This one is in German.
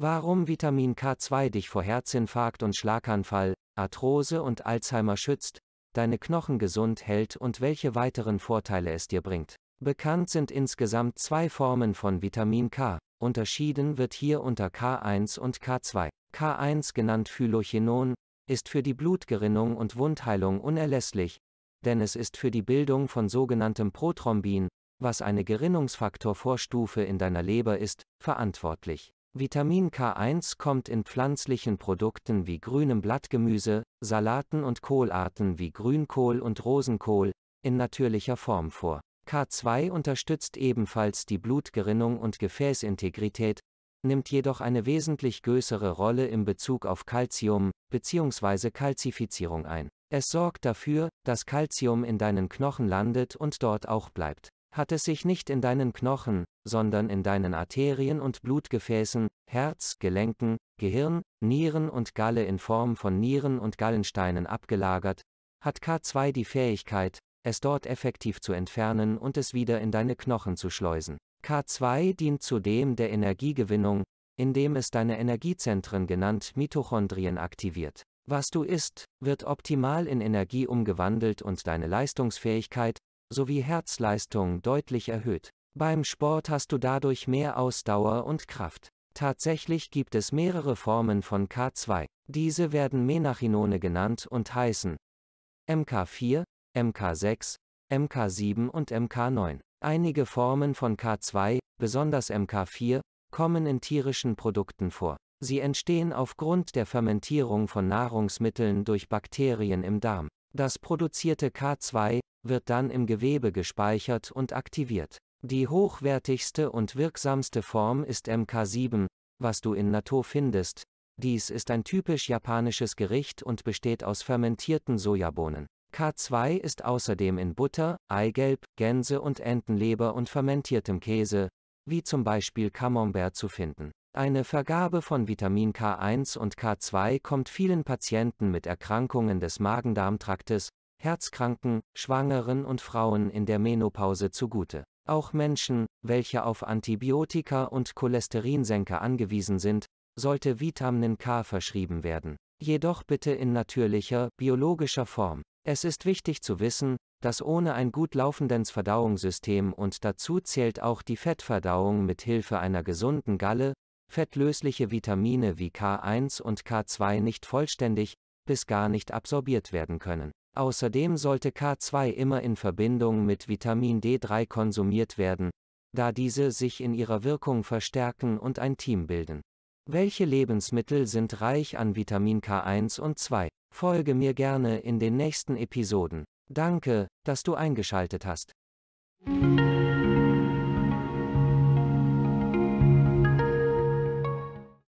Warum Vitamin K2 dich vor Herzinfarkt und Schlaganfall, Arthrose und Alzheimer schützt, deine Knochen gesund hält und welche weiteren Vorteile es dir bringt. Bekannt sind insgesamt zwei Formen von Vitamin K. Unterschieden wird hier unter K1 und K2. K1 genannt Phylochenon, ist für die Blutgerinnung und Wundheilung unerlässlich, denn es ist für die Bildung von sogenanntem Prothrombin, was eine Gerinnungsfaktorvorstufe in deiner Leber ist, verantwortlich. Vitamin K1 kommt in pflanzlichen Produkten wie grünem Blattgemüse, Salaten und Kohlarten wie Grünkohl und Rosenkohl, in natürlicher Form vor. K2 unterstützt ebenfalls die Blutgerinnung und Gefäßintegrität, nimmt jedoch eine wesentlich größere Rolle im Bezug auf Calcium bzw. Kalzifizierung ein. Es sorgt dafür, dass Calcium in deinen Knochen landet und dort auch bleibt. Hat es sich nicht in deinen Knochen, sondern in deinen Arterien und Blutgefäßen, Herz, Gelenken, Gehirn, Nieren und Galle in Form von Nieren und Gallensteinen abgelagert, hat K2 die Fähigkeit, es dort effektiv zu entfernen und es wieder in deine Knochen zu schleusen. K2 dient zudem der Energiegewinnung, indem es deine Energiezentren genannt Mitochondrien aktiviert. Was du isst, wird optimal in Energie umgewandelt und deine Leistungsfähigkeit, sowie Herzleistung deutlich erhöht. Beim Sport hast du dadurch mehr Ausdauer und Kraft. Tatsächlich gibt es mehrere Formen von K2. Diese werden Menachinone genannt und heißen MK4, MK6, MK7 und MK9. Einige Formen von K2, besonders MK4, kommen in tierischen Produkten vor. Sie entstehen aufgrund der Fermentierung von Nahrungsmitteln durch Bakterien im Darm. Das produzierte K2 wird dann im Gewebe gespeichert und aktiviert. Die hochwertigste und wirksamste Form ist MK7, was du in Natto findest. Dies ist ein typisch japanisches Gericht und besteht aus fermentierten Sojabohnen. K2 ist außerdem in Butter, Eigelb, Gänse- und Entenleber und fermentiertem Käse, wie zum Beispiel Camembert zu finden. Eine Vergabe von Vitamin K1 und K2 kommt vielen Patienten mit Erkrankungen des Magen-Darm-Traktes, Herzkranken, Schwangeren und Frauen in der Menopause zugute. Auch Menschen, welche auf Antibiotika und Cholesterinsenker angewiesen sind, sollte Vitamin K verschrieben werden. Jedoch bitte in natürlicher, biologischer Form. Es ist wichtig zu wissen, dass ohne ein gut laufendes Verdauungssystem und dazu zählt auch die Fettverdauung mit Hilfe einer gesunden Galle, fettlösliche Vitamine wie K1 und K2 nicht vollständig bis gar nicht absorbiert werden können. Außerdem sollte K2 immer in Verbindung mit Vitamin D3 konsumiert werden, da diese sich in ihrer Wirkung verstärken und ein Team bilden. Welche Lebensmittel sind reich an Vitamin K1 und 2? Folge mir gerne in den nächsten Episoden. Danke, dass du eingeschaltet hast.